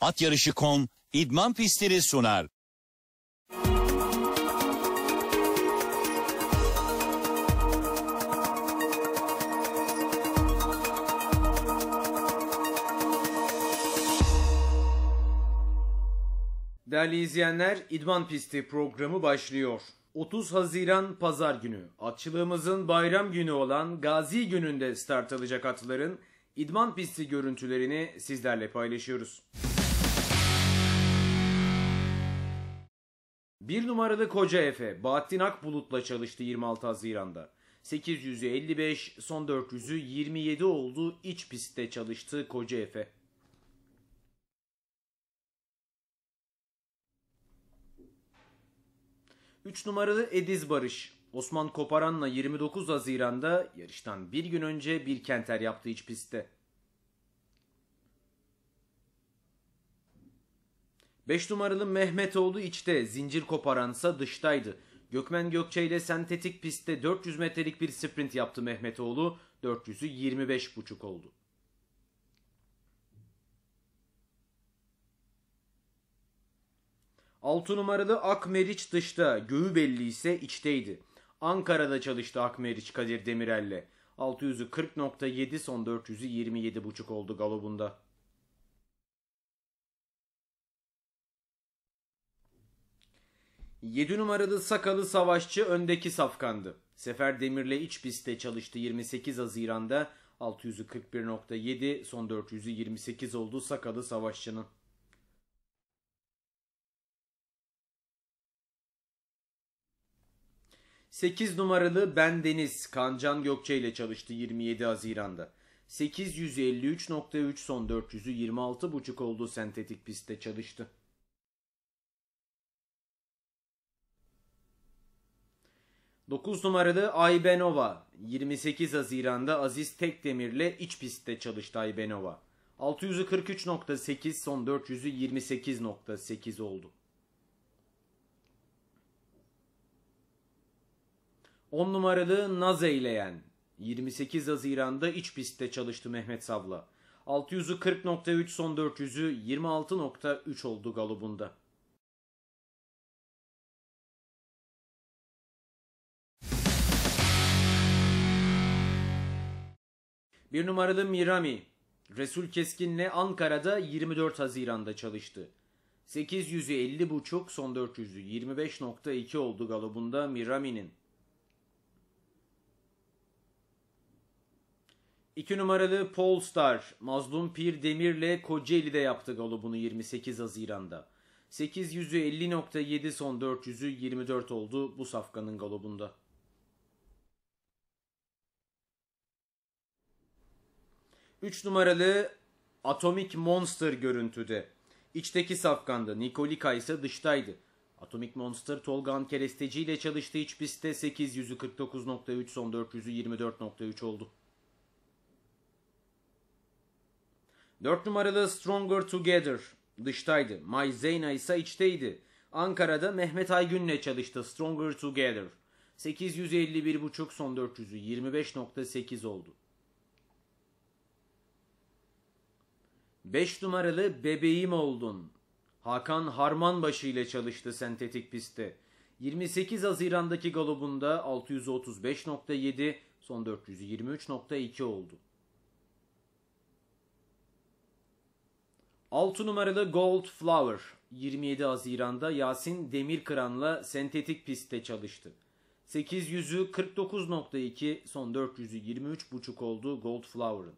At Yarışı.com idman pistleri sunar. Değerli izleyenler, İdman Pisti programı başlıyor. 30 Haziran Pazar günü, atçılığımızın bayram günü olan Gazi gününde start alacak atların İdman Pisti görüntülerini sizlerle paylaşıyoruz. Bir numaralı Koca Efe, Bahattin Akbulut'la çalıştı 26 Haziran'da. 855 son 400'ü 27 oldu iç pistte çalıştı Koca Efe. Üç numaralı Ediz Barış. Osman Koparan'la 29 Haziran'da yarıştan bir gün önce bir kenter yaptı iç pistte. 5 numaralı Mehmetoğlu içte, zincir koparansa dıştaydı. Gökmen Gökçe ile sentetik pistte 400 metrelik bir sprint yaptı Mehmetoğlu. 400'ü 25,5 oldu. Altı numaralı Akmeriç dışta, göğü belli ise içteydi. Ankara'da çalıştı Akmeriç Kadir Demirel'le. 600'ü 40.7 son 400'ü 27.5 oldu galobunda. 7 numaralı sakalı savaşçı öndeki safkandı. Sefer Demir'le iç pistte çalıştı 28 Haziran'da 641.7 son 400'ü 28 oldu sakalı savaşçının. Sekiz numaralı Ben Deniz Kancan Gökçe ile çalıştı 27 Haziran'da. 853.3 son 400'ü 26.5 oldu sentetik pistte çalıştı. 9 numaralı Aybenova 28 Haziran'da Aziz Tekdemir'le iç pistte çalıştı Aybenova. 643.8 son 400'ü 28.8 oldu. 10 numaralı Nazeyleyen 28 Haziran'da iç pistte çalıştı Mehmet Savla. 640.3 son 400'ü 26.3 oldu galobunda. Bir numaralı Mirami, Resul Keskin'le Ankara'da 24 Haziran'da çalıştı. 800'ü 50.5 son 400'ü 25.2 oldu galobunda Mirami'nin. 2 numaralı Polestar Mazlum Pir Demir'le Kocaeli'de yaptı galobunu 28 Haziran'da. 850.7 son 400'ü 24 oldu bu safkanın galobunda. 3 numaralı Atomic Monster görüntüde. İçteki safkanda Nikolika ise dıştaydı. Atomic Monster Tolgan Keresteci ile çalıştığı iç pistte 8 yüzü 49.3 son 4 24.3 oldu. 4 numaralı Stronger Together dıştaydı. May Zeyna ise içteydi. Ankara'da Mehmet Aygün'le çalıştı Stronger Together. 851.5 son 400'ü 25.8 oldu. Beş numaralı bebeğim oldun. Hakan Harmanbaşı ile çalıştı sentetik pistte. 28 Haziran'daki galobunda 635.7 son 423.2 oldu. 6 numaralı Gold Flower 27 Haziran'da Yasin Demirkıran'la sentetik pistte çalıştı. 800'ü 49.2 son 400'ü 23.5 oldu Gold Flower'ın.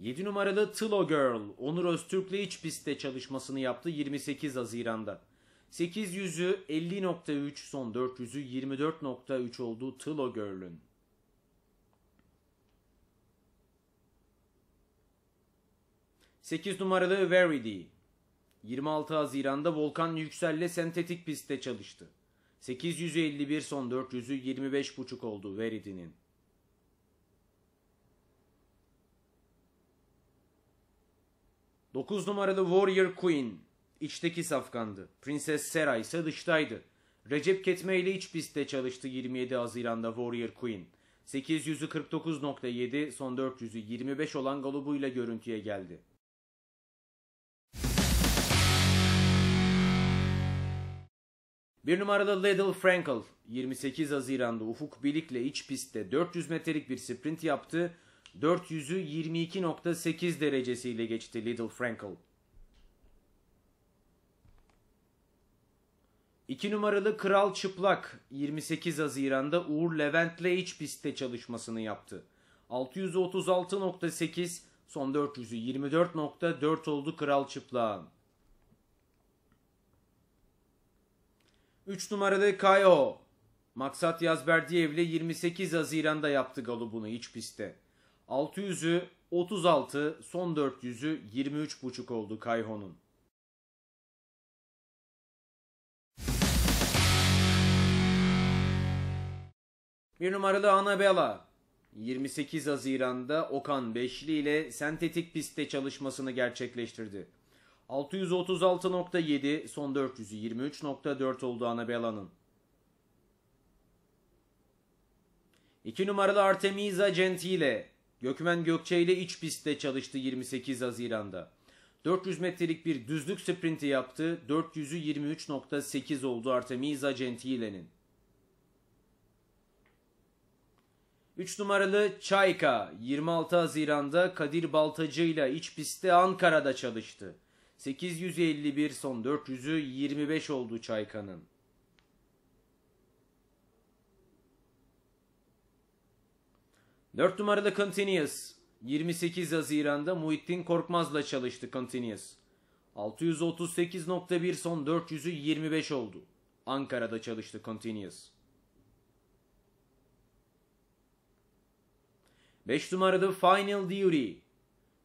7 numaralı Tilo Girl, Onur Öztürk'le iç pistte çalışmasını yaptı 28 Haziran'da. 800'ü 50.3, son 400'ü 24.3 olduğu Tilo Girl'ün. Sekiz numaralı Verity. 26 Haziran'da Volkan Yüksel'le sentetik pistte çalıştı. 851 son 400'ü 25.5 oldu Verity'nin. 9 numaralı Warrior Queen içteki safkandı. Princess Sera ise dıştaydı. Recep Ketme ile iç pistte çalıştı 27 Haziran'da Warrior Queen. 849.7 son 400'ü 25 olan galobuyla görüntüye geldi. Bir numaralı Liddell Frankel 28 Haziran'da Ufuk Bilik'le iç pistte 400 metrelik bir sprint yaptı 400'ü 22.8 derecesiyle geçti Little Frankel. 2 numaralı Kral Çıplak 28 Haziran'da Uğur Levent'le iç pistte çalışmasını yaptı. 636.8 son 400'ü 24.4 oldu Kral Çıplak'ın. 3 numaralı Kayo Maksat Yazberdiyev'le 28 Haziran'da yaptı galubunu iç pistte. 600'ü 36, son 400'ü 23,5 oldu Kayhon'un. Bir numaralı Anabela. 28 Haziran'da Okan Beşli ile sentetik pistte çalışmasını gerçekleştirdi. 636.7 son 423.4 oldu Anabela'nın. 2 numaralı Artemisa Gentile Gökmen Gökçe ile iç pistte çalıştı 28 Haziran'da. 400 metrelik bir düzlük sprinti yaptı. 400'ü 23.8 oldu Artemisa Gentile'nin. 3 numaralı Çayka 26 Haziran'da Kadir Baltacı ile iç pistte Ankara'da çalıştı. 851 son 400'ü 25 oldu Çayka'nın. 4 numarada Continuous. 28 Haziran'da Muhittin Korkmaz'la çalıştı Continuous. 638.1 son 400'ü 25 oldu. Ankara'da çalıştı Continuous. 5 numarada Final Theory.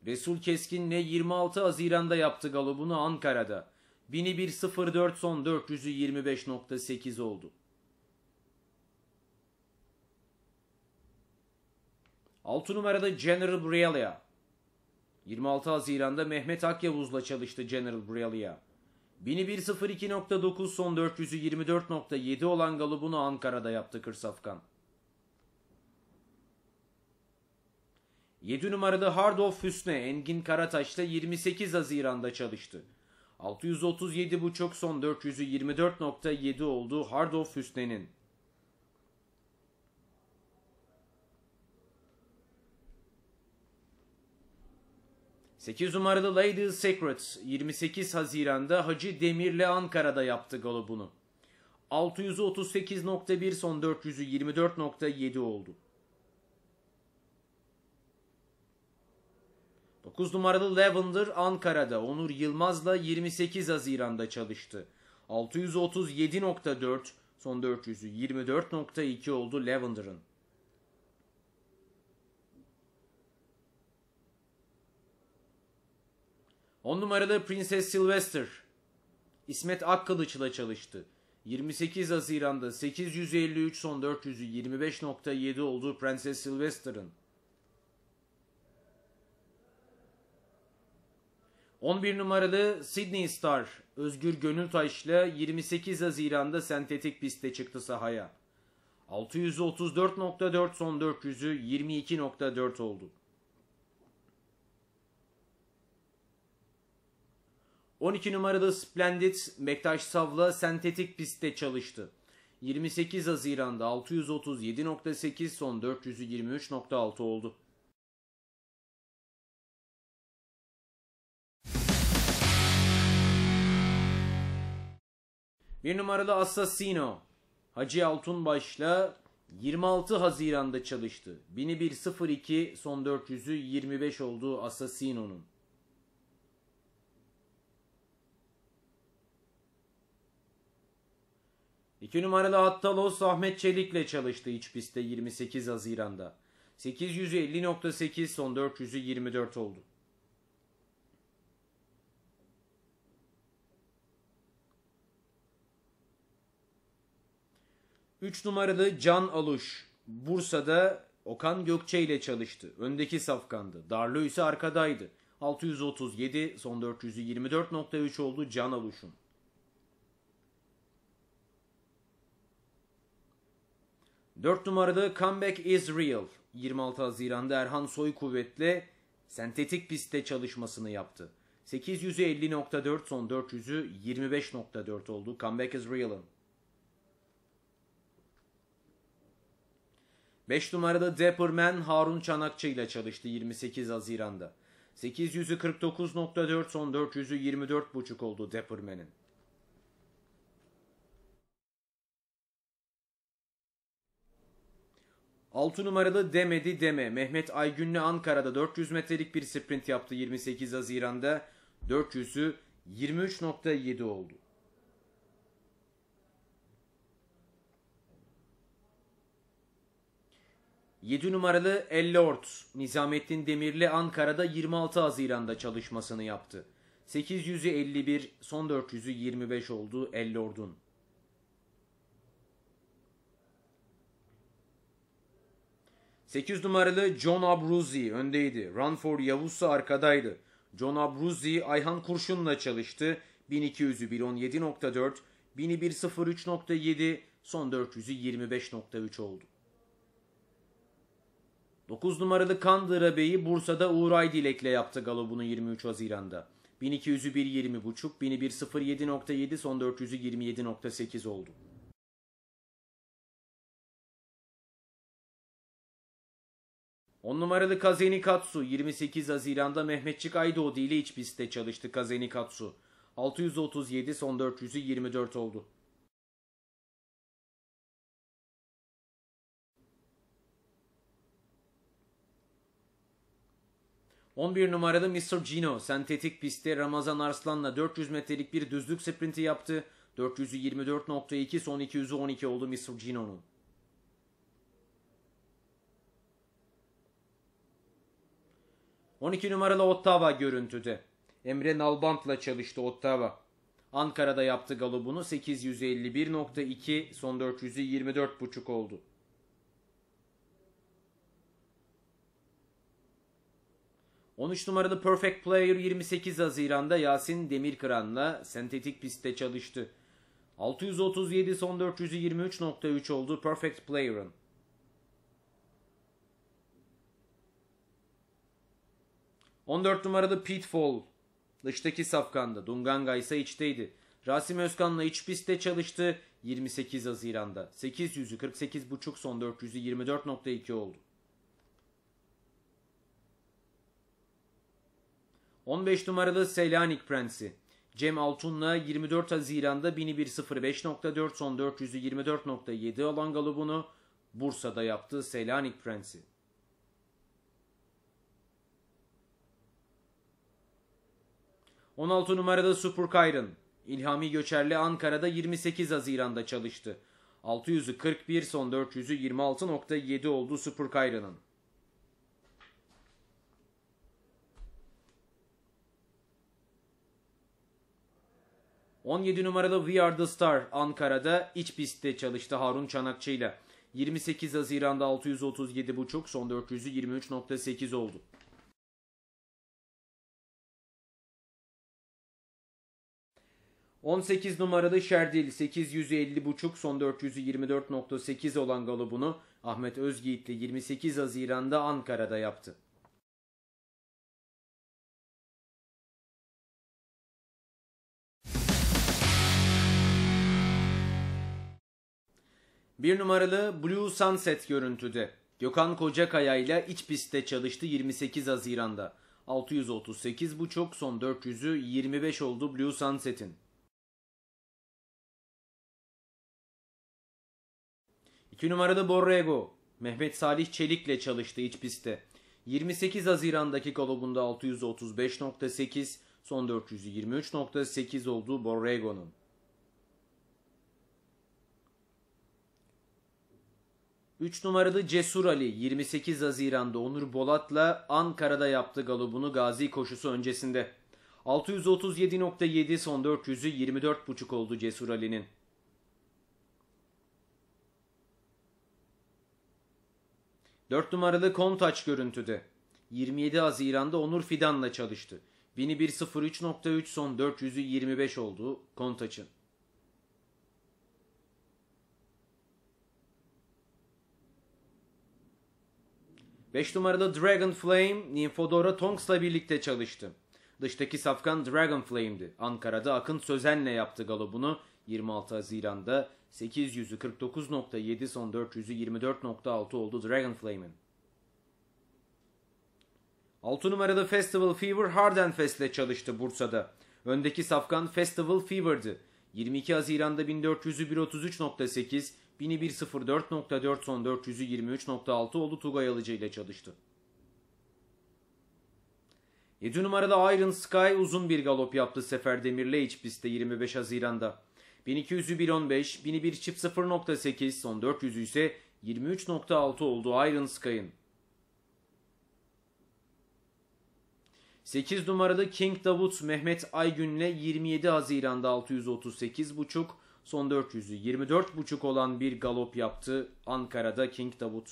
Resul Keskin'le 26 Haziran'da yaptı galobunu Ankara'da. 1001.04 son 425.8 oldu. 6 numarada General Brialia. 26 Haziran'da Mehmet Akyavuz'la çalıştı General Brialia. 1102.9 son 400'ü 24.7 olan galubunu Ankara'da yaptı Kırsafkan. 7 numaralı Hardof Hüsne Engin Karataş'ta 28 Haziran'da çalıştı. 637.5 son 400'ü 24.7 oldu Hardof Hüsne'nin. 8 numaralı Lady Secrets, 28 Haziran'da Hacı Demir'le Ankara'da yaptı galobunu. 638.1 son 400'ü 24.7 oldu. 9 numaralı Lavender Ankara'da Onur Yılmaz'la 28 Haziran'da çalıştı. 637.4 son 400'ü 24.2 oldu Lavender'ın. 10 numaralı Princess Sylvester. İsmet Akkılıç'la çalıştı. 28 Haziran'da 853 son 425.7 25.7 oldu Princess Sylvester'ın. 11 numaralı Sydney Star Özgür Gönültaş'la 28 Haziran'da sentetik pistte çıktı sahaya. 634.4 son 400'ü 22.4 oldu. 12 numaralı Splendid Bektaş Sav'la sentetik pistte çalıştı. 28 Haziran'da 637.8 son 423.6 oldu. Bir numaralı Assassino. Hacı Altunbaş'la 26 Haziran'da çalıştı. 1001.02 son 425 olduğu Assassino'nun. 2 numaralı Attalos Ahmet Çelik'le çalıştı iç pistte 28 Haziran'da. 850.8 son 400'ü 24 oldu. Üç numaralı Can Aluş Bursa'da Okan Gökçe ile çalıştı. Öndeki safkandı. Darlı ise arkadaydı. 637 son 400'ü 24.3 oldu Can Aluş'un. 4 numarada Comeback is Real 26 Haziran'da Erhan Soy Soykuvvet'le sentetik pistte çalışmasını yaptı. 800'ü 50.4 son 400'ü 25.4 oldu Comeback is Real'ın. 5 numarada Depperman Harun Çanakçı ile çalıştı 28 Haziran'da. 800'ü 49.4 son 400'ü 24.5 oldu Depperman'in. 6 numaralı demedi deme. Mehmet Aygünlü Ankara'da 400 metrelik bir sprint yaptı 28 Haziran'da. 400'ü 23.7 oldu. Yedi numaralı Ellort, Nizamettin Demirli Ankara'da 26 Haziran'da çalışmasını yaptı. 851 son 400'ü 25 oldu Ellort'un. 8 numaralı John Abruzzi öndeydi. Ranford Yavuzsa arkadaydı. John Abruzzi Ayhan Kurşun'la çalıştı. 1200'ü 1.17.4, 1000'i 1.03.7, son 400'ü 25.3 oldu. 9 numaralı Kandıra Bey'i Bursa'da Uğray Dilek'le yaptı galobunu 23 Haziran'da. 1200'ü 1.20.5, 1000'i 1.07.7, son 400'ü 27.8 oldu. 10 numaralı Kazeni Katsu 28 Haziran'da Mehmetçik Aydoğdu ile iç pistte çalıştı Kazeni Katsu. 637 son 400'ü 24 oldu. On bir numaralı Mr. Gino sentetik pistte Ramazan Arslan'la 400 metrelik bir düzlük sprinti yaptı. 424.2 son 212 oldu Mr. Gino'nun. 12 numaralı Ottava görüntüde. Emre Nalbant'la çalıştı Ottava. Ankara'da yaptı galobunu 851.2 son 424.5 oldu. ...13 numaralı Perfect Player 28 Haziran'da Yasin Demirkıran'la sentetik pistte çalıştı. 637 son 423.3 oldu Perfect Player'ın. 14 numaralı Pitfall dıştaki safkanda. Dunganga ise içteydi. Rasim Özkan'la iç pistte çalıştı 28 Haziran'da. 800'ü 48.5 son 400'ü 24.2 oldu. 15 numaralı Selanik Prensi. Cem Altun'la 24 Haziran'da 1105.4 son 400'ü 24.7 alan galobunu Bursa'da yaptı Selanik Prensi. 16 numarada Super Kayran. İlhami Göçerli Ankara'da 28 Haziran'da çalıştı. 600'ü 41 son 400'ü 26.7 oldu Super Kayran'ın. ...17 numaralı We Are The Star Ankara'da iç pistte çalıştı Harun Çanakçı ile. 28 Haziran'da 637.5 son 400'ü 23.8 oldu. 18 numaralı Şerdil buçuk son 424.8 olan galobunu Ahmet Özyiğit'le 28 Haziran'da Ankara'da yaptı. Bir numaralı Blue Sunset görüntüde. Gökhan Kocakaya ile iç pistte çalıştı 28 Haziran'da. buçuk son 400'ü 25 oldu Blue Sunset'in. 2 numarada Borrego. Mehmet Salih Çelik'le çalıştı iç pistte. 28 Haziran'daki galobunda 635.8, son 423.8 oldu Borrego'nun. Üç numaralı Cesur Ali 28 Haziran'da Onur Bolat'la Ankara'da yaptı galobunu gazi koşusu öncesinde. 637.7 son 400'ü 24.5 oldu Cesur Ali'nin. 4 numaralı Kontaç görüntüde. 27 Haziran'da Onur Fidan'la çalıştı. 1103.3 son 400'ü 25 oldu Kontaç'ın. Beş numaralı Dragon Flame, Ninfodora Tonks'la birlikte çalıştı. Dıştaki safkan Dragon Flame'di. Ankara'da Akın Sözen'le yaptı galobunu 26 Haziran'da 800'ü 49.7 son 400'ü 24.6 oldu Dragon Flame'in. 6 numaralı Festival Fever Harden Fest'le çalıştı Bursa'da. Öndeki safkan Festival Fever'dı. 22 Haziran'da 1400'ü 133.8, 1104.4 son 400'ü 23.6 oldu Tugay Alıcı ile çalıştı. 7 numaralı Iron Sky uzun bir galop yaptı Sefer Demir'le iç pistte 25 Haziran'da. 1200'ü 1.15, 1001 çip 0.8, son 400'ü ise 23.6 oldu Iron Sky'ın. 8 numaralı King Davut Mehmet Aygün'le 27 Haziran'da 638.5, son 400'ü 24.5 olan bir galop yaptı Ankara'da King Davut.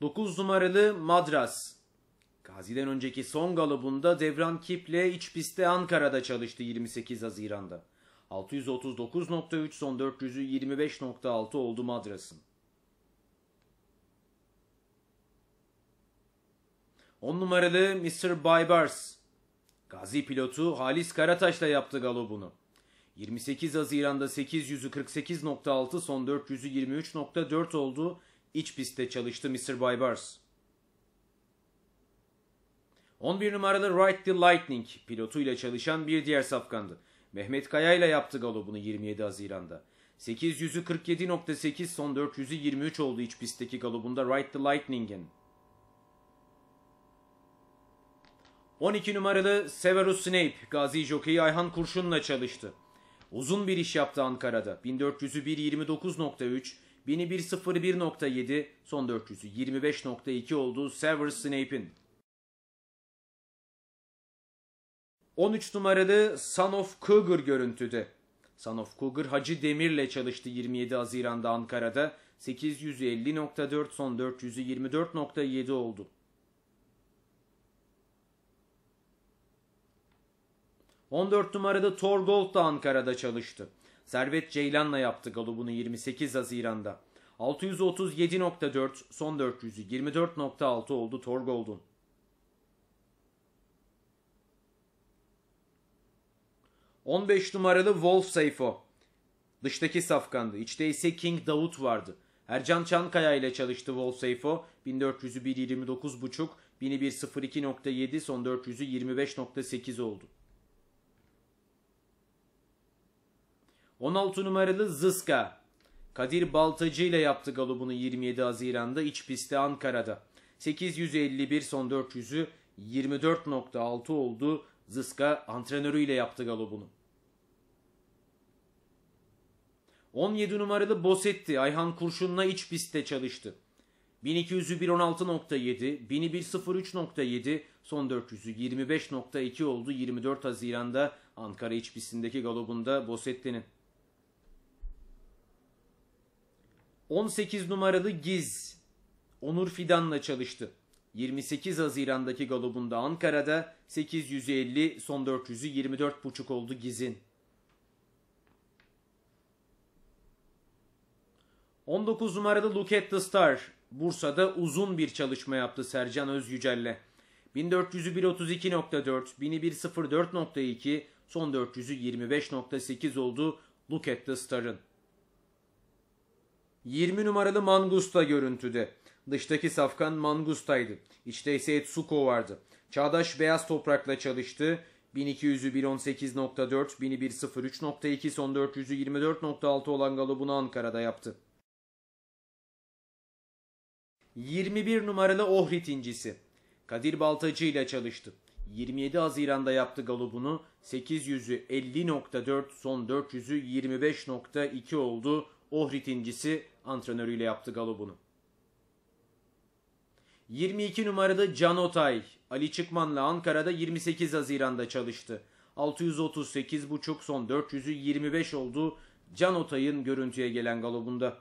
9 numaralı Madras Gazi'den önceki son galobunda Devran Kiple iç pistte Ankara'da çalıştı 28 Haziran'da. 639.3 son 400'ü 25.6 oldu Madras'ın. 10 numaralı Mr. Baybars. Gazi pilotu Halis Karataş'la yaptı galobunu. 28 Haziran'da 800'ü 48.6 son 400'ü 23.4 oldu. İç pistte çalıştı Mr. Baybars. 11 numaralı Ride the Lightning pilotuyla çalışan bir diğer safkandı. Mehmet Kaya ile yaptı galobunu 27 Haziran'da. 847.8 son 400'ü 23 oldu iç pistteki galobunda Ride the Lightning'in. 12 numaralı Severus Snape, Gazi Jockey Ayhan Kurşun'la çalıştı. Uzun bir iş yaptı Ankara'da. 1400'ü 1.29.3, 1001.01.7, son 400'ü 25.2 oldu Severus Snape'in. 13 numaralı Sanof Kugır görüntüde. Sanof Kugır Hacı Demir'le çalıştı 27 Haziran'da Ankara'da. 850.4 son 424.7 oldu. ...14 numarada Torgold da Ankara'da çalıştı. Servet Ceylan'la yaptı galubunu 28 Haziran'da. 637.4 son 424.6 24.6 oldu Torgold'un. 15 numaralı Wolf Seyfo. Dıştaki safkandı. İçte ise King Davut vardı. Ercan Çankaya ile çalıştı Wolf Seyfo. 1400'ü 1.29.5, 1.02.7 son 400'ü 25.8 oldu. 16 numaralı Zıska. Kadir Baltacı ile yaptı galobunu 27 Haziran'da iç pistte Ankara'da. 851 son 400'ü 24.6 oldu. Ziska antrenörüyle yaptı galobunu. 17 numaralı Bosetti Ayhan Kurşun'la iç pistte çalıştı. 1200'ü 116.7, 1103.7, son 400'ü 25.2 oldu 24 Haziran'da Ankara iç pistindeki galobunda Bosetti'nin. 18 numaralı Giz Onur Fidan'la çalıştı. 28 Haziran'daki galobunda Ankara'da 850 son 400'ü 24,5 oldu Giz'in. 19 numaralı Look at the Star. Bursa'da uzun bir çalışma yaptı Sercan Özgücel'le. 1400'ü 132.4, 1104.2, son 400'ü 25.8 oldu Look at the Star'ın. 20 numaralı Mangusta görüntüde. Dıştaki safkan Mangusta'ydı. İçte ise Etsuko vardı. Çağdaş Beyaz Toprak'la çalıştı. 1200'ü 118.4, 1001 son 400'ü 24.6 olan galobunu Ankara'da yaptı. 21 numaralı Ohrit incisi. Kadir Baltacı ile çalıştı. 27 Haziran'da yaptı galobunu. 800'ü 50.4 son 400'ü 25.2 oldu. Ohrit incisi antrenörüyle yaptı galobunu. 22 numarada Can Otay, Ali Çıkman'la Ankara'da 28 Haziran'da çalıştı. buçuk son 400'ü 25 oldu Can Otay'ın görüntüye gelen galobunda.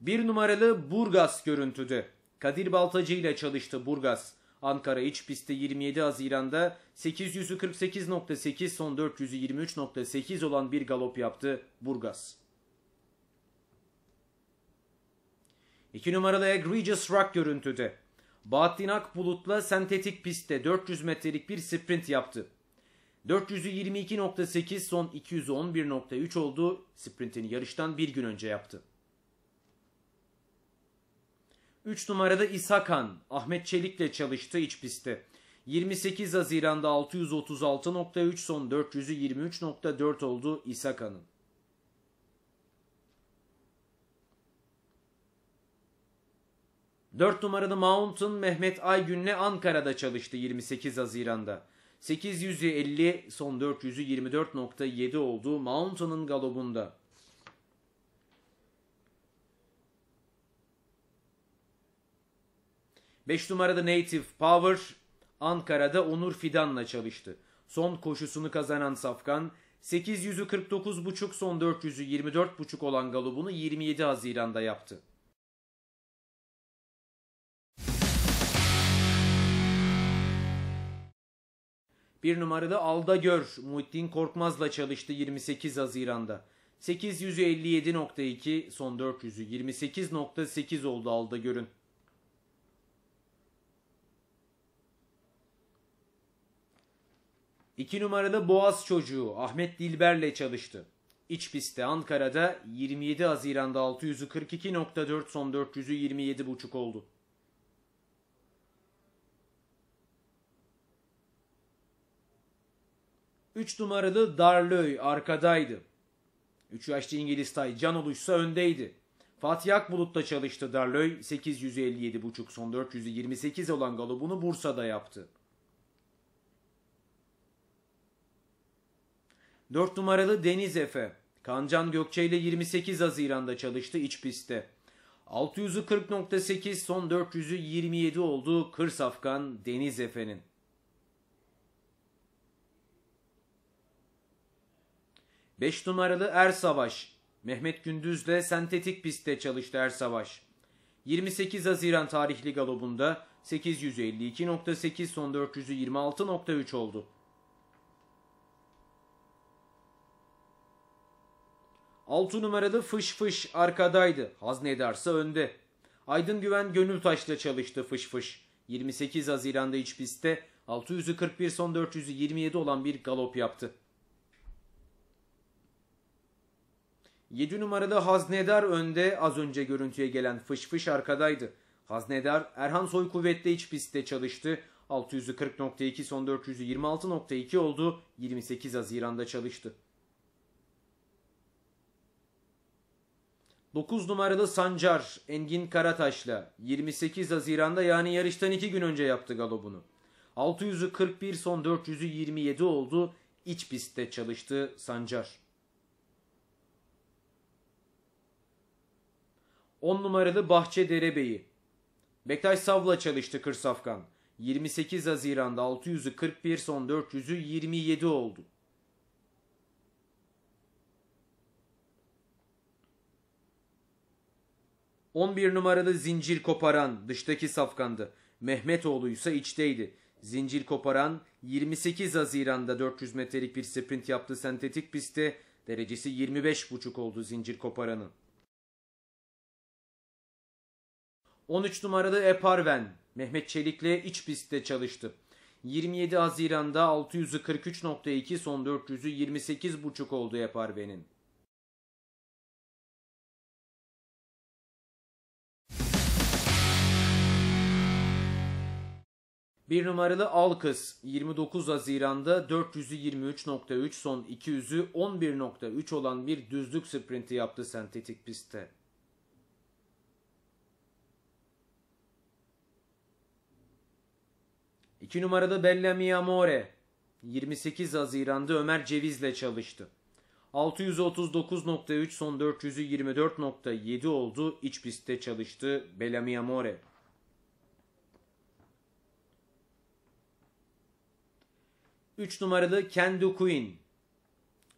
Bir numaralı Burgas görüntüde. Kadir Baltacı ile çalıştı Burgas. Ankara iç pistte 27 Haziran'da 848.8 son 423.8 olan bir galop yaptı Burgas. 2 numaralı Egregious Rock görüntüde. Bahattin bulutla sentetik pistte 400 metrelik bir sprint yaptı. 422.8 son 211.3 oldu. Sprintini yarıştan bir gün önce yaptı. 3 numarada İsakan Ahmet Çelik'le çalıştı iç pistte. 28 Haziran'da 636.3 son 400'ü 23.4 oldu İsakan'ın. Dört numaralı Mountain Mehmet Aygün'le Ankara'da çalıştı 28 Haziran'da. 850 son 400'ü 24.7 oldu Mountain'ın galobunda. 5 numarada Native Power Ankara'da Onur Fidan'la çalıştı. Son koşusunu kazanan Safkan 849.5 son 424.5 olan galobunu 27 Haziran'da yaptı. Bir numarada Alda Gör, Muhittin Korkmaz'la çalıştı 28 Haziran'da. 857.2 son 428.8 oldu Alda Gör'ün. İki numarada Boğaz çocuğu Ahmet Dilber'le çalıştı. İç pistte Ankara'da 27 Haziran'da 642.4 son 400'ü 27.5 oldu. Üç numaralı Darlöy arkadaydı. Üç yaşlı İngiliz tay Canoluşsa öndeydi. Fatih Akbulut'ta çalıştı Darlöy 857.5 son 428 olan galobunu Bursa'da yaptı. 4 numaralı Deniz Efe. Kancan Gökçe ile 28 Haziran'da çalıştı iç pistte. 600'ü 40.8 son 400'ü 27 oldu Kır Safkan Deniz Efe'nin. Beş numaralı Er Savaş. Mehmet Gündüz de sentetik pistte çalıştı Er Savaş. 28 Haziran tarihli galobunda 852.8 son 400'ü 26.3 oldu. 6 numarada Fış Fış arkadaydı. Haznederse önde. Aydın Güven Gönül Gönültaş'la çalıştı Fış Fış. 28 Haziran'da iç pistte 600'ü son 427 olan bir galop yaptı. 7 numarada Haznedar önde az önce görüntüye gelen Fış Fış arkadaydı. Haznedar Erhan Soy kuvvetle iç pistte çalıştı. 640.2 son 426.2 oldu. 28 Haziran'da çalıştı. 9 numaralı Sancar Engin Karataş'la 28 Haziran'da yani yarıştan 2 gün önce yaptı galobunu. 600'ü 41 son 400'ü 27 oldu. İç pistte çalıştı Sancar. 10 numaralı Bahçe Derebeyi. Bektaş Sav'la çalıştı Kırsafkan. 28 Haziran'da 600'ü 41 son 400'ü 27 oldu. 11 numaralı zincir koparan dıştaki safkandı. Mehmetoğlu ise içteydi. Zincir koparan 28 Haziran'da 400 metrelik bir sprint yaptı sentetik pistte. Derecesi 25,5 oldu zincir koparanın. 13 numaralı Eparven Mehmet Çelik'le iç pistte çalıştı. 27 Haziran'da 643.2 son 400'ü 28,5 oldu Eparven'in. Bir numaralı Alkız 29 Haziran'da 423.3 son 200'ü 11.3 olan bir düzlük sprinti yaptı sentetik pistte. İki numarada Bellamy Amore 28 Haziran'da Ömer Ceviz'le çalıştı. 639.3 son 424.7 oldu. iç pistte çalıştı Bellamy Amore. 3 numaralı Kendu Queen.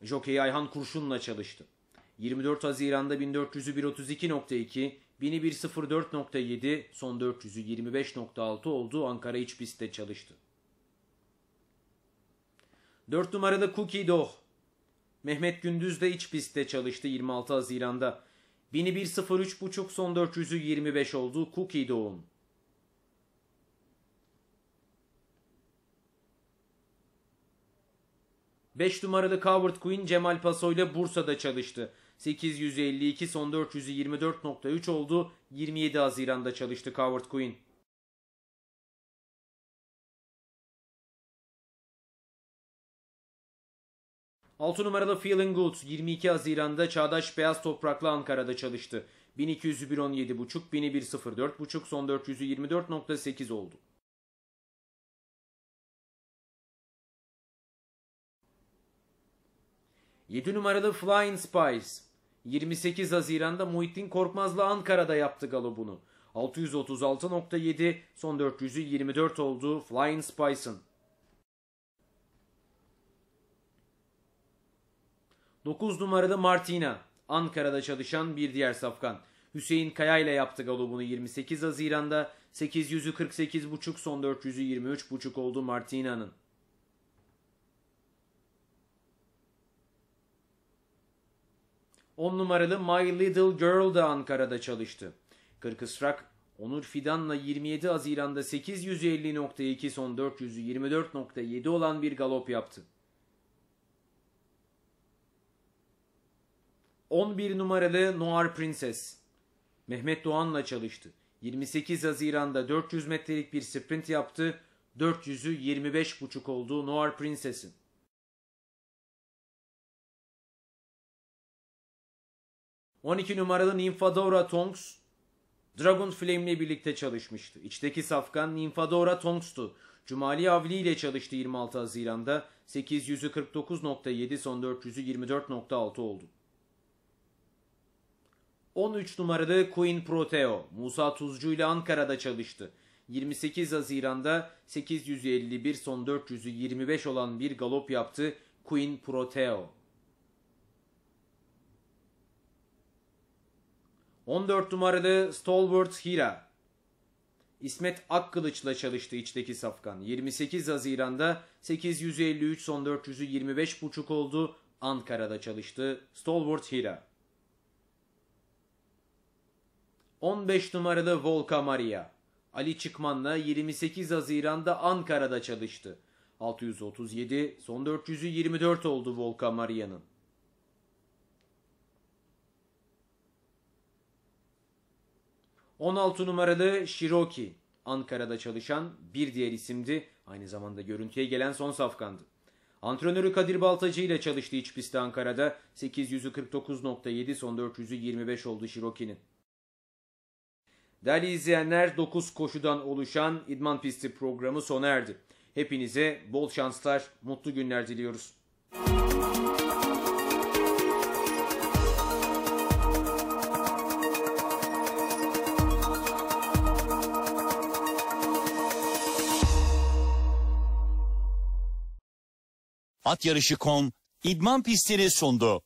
Jockey Ayhan Kurşun'la çalıştı. 24 Haziran'da 1400'ü 132.2, 1000'i 104.7, son 400'ü 25.6 olduğu Ankara iç pistte çalıştı. 4 numaralı Cookie Dog. Mehmet Gündüz de iç pistte çalıştı 26 Haziran'da. 1000'i 1.03.5 son 400'ü 25 olduğu Cookie Dog'un. 5 numaralı Coward Queen Cemal Paso ile Bursa'da çalıştı. 852 son 400'ü oldu. 27 Haziran'da çalıştı Coward Queen. Altı numaralı Feeling Good 22 Haziran'da Çağdaş Beyaz Topraklı Ankara'da çalıştı. 1200'ü 1.17.5, 1004.5, son 400'ü oldu. 7 numaralı Flying Spice. 28 Haziran'da Muhittin Korkmaz'la Ankara'da yaptı galo bunu. 636.7 son 400'ü 24 oldu Flying Spice'ın. 9 numaralı Martina. Ankara'da çalışan bir diğer safkan. Hüseyin Kaya ile yaptı galobunu 28 Haziran'da 848.5 son 400'ü 23.5 oldu Martina'nın. 10 numaralı My Little Girl de Ankara'da çalıştı. Kırk ısrak Onur Fidan'la 27 Haziran'da 850.2 son 424.7 olan bir galop yaptı. 11 numaralı Noir Princess. Mehmet Doğan'la çalıştı. 28 Haziran'da 400 metrelik bir sprint yaptı. 400'ü 25.5 olduğu Noir Princess'in. 12 numaralı Nymphadora Tonks, Dragon Flame ile birlikte çalışmıştı. İçteki safkan Nymphadora Tonks'tu. Cumali Avli ile çalıştı 26 Haziran'da. 800'ü 49.7 son 400'ü 24.6 oldu. 13 numaralı Queen Proteo, Musa Tuzcu ile Ankara'da çalıştı. 28 Haziran'da 851 son 400'ü 25 olan bir galop yaptı Queen Proteo. 14 numaralı Stalwart Hira. İsmet Akkılıç'la çalıştı içteki safkan. 28 Haziran'da 853 son 400'ü 25,5 oldu. Ankara'da çalıştı Stalwart Hira. 15 numaralı Volka Maria. Ali Çıkman'la 28 Haziran'da Ankara'da çalıştı. 637 son 400'ü 24 oldu Volka Maria'nın. 16 numaralı Shiroki Ankara'da çalışan bir diğer isimdi. Aynı zamanda görüntüye gelen son safkandı. Antrenörü Kadir Baltacı ile çalıştı iç pistte Ankara'da. 8497 49.7 son 400'ü 25 oldu Shiroki'nin. Değerli izleyenler 9 koşudan oluşan idman Pisti programı sona erdi. Hepinize bol şanslar, mutlu günler diliyoruz. Müzik At Yarışı.com idman pistini sundu.